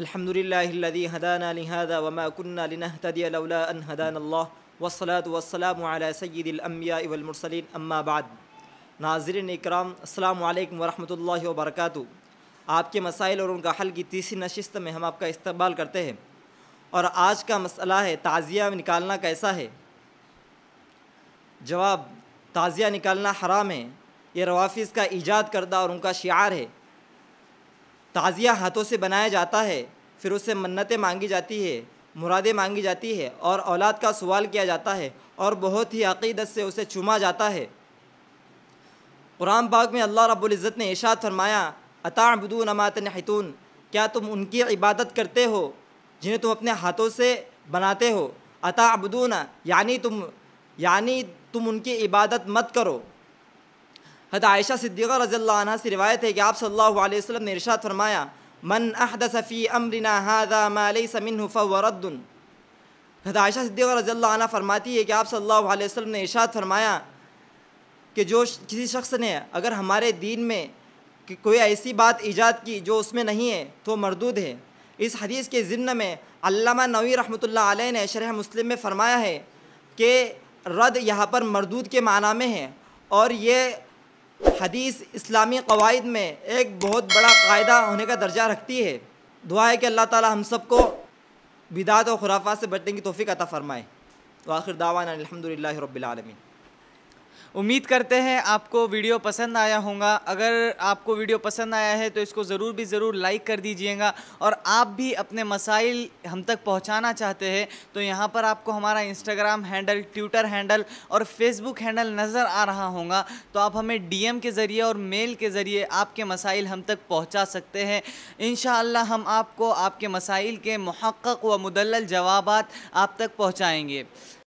अलहमदिल्लादी हदाना लिहादा वमा कुन्ना लिनहतदी लौला अन हदान अल्लाह वसलात वसलाम अला सैदिलम्बिया इवलमरसलिन अम्माबाद नाजरन इकराम अल्लाम वरहमल वबरक आपके मसाइल और उनका हल की तीसरी नशस्त में हम आपका इस्तबाल करते हैं और आज का मसला है ताज़िया निकालना कैसा है जवाब ताज़िया निकालना हराम है ये रवाफिज़ का ईजाद करदा और उनका शार है ताज़िया हाथों से बनाया जाता है फिर उससे मन्नतें मांगी जाती है मुरादें मांगी जाती है और औलाद का सवाल किया जाता है और बहुत ही अकीदत से उसे चुमा जाता है कुरान बाग में अल्लाह रबुल्ज़त ने इशात फरमाया अताबदून अमातन हतून क्या तुम उनकी इबादत करते हो जिन्हें तुम अपने हाथों से बनाते हो अताबदून यानी तुम यानी तुम उनकी इबादत मत करो हद आयशा सिद्दीक़ रज़ी से रिवायत है कि आप सल्लल्लाहु अलैहि वसल्लम ने इरशाद फरमाया मन अहद सफ़ी अमरिना हादा मालई समिन फ़वरद्दन हद आयशा सिद्दीक़ा रज़ी फरमाती है कि आप सल्लल्लाहु अलैहि वसल्लम ने इरशाद फरमाया कि जो किसी शख्स ने अगर हमारे दीन में कोई ऐसी बात ईजाद की जो उसमें नहीं है तो मरदूद है इस हदीस के ज़िन्न में अल्लामा नवी रहमतुल्लाह अलैह ने शरह मुस्लिम में फ़रमाया है कि रद्द यहाँ पर मरदूद के माना में है और ये हदीस इस्लामी कवायद में एक बहुत बड़ा कायदा होने का दर्जा रखती है दुआ है कि अल्लाह ताला हम सबको बिदात और खुराफा से बचने की तोफ़ी अता फ़रमाए तो आखिर दावा अलहमदिल्ला उम्मीद करते हैं आपको वीडियो पसंद आया होगा अगर आपको वीडियो पसंद आया है तो इसको ज़रूर भी ज़रूर लाइक कर दीजिएगा और आप भी अपने मसाइल हम तक पहुंचाना चाहते हैं तो यहाँ पर आपको हमारा इंस्टाग्राम हैंडल ट्विटर हैंडल और फेसबुक हैंडल नज़र आ रहा होगा तो आप हमें डीएम के ज़रिए और मेल के ज़रिए आपके मसाइल हम तक पहुँचा सकते हैं इन हम आपको आपके मसाइल के महक़ व मुदल जवाब आप तक पहुँचाएँगे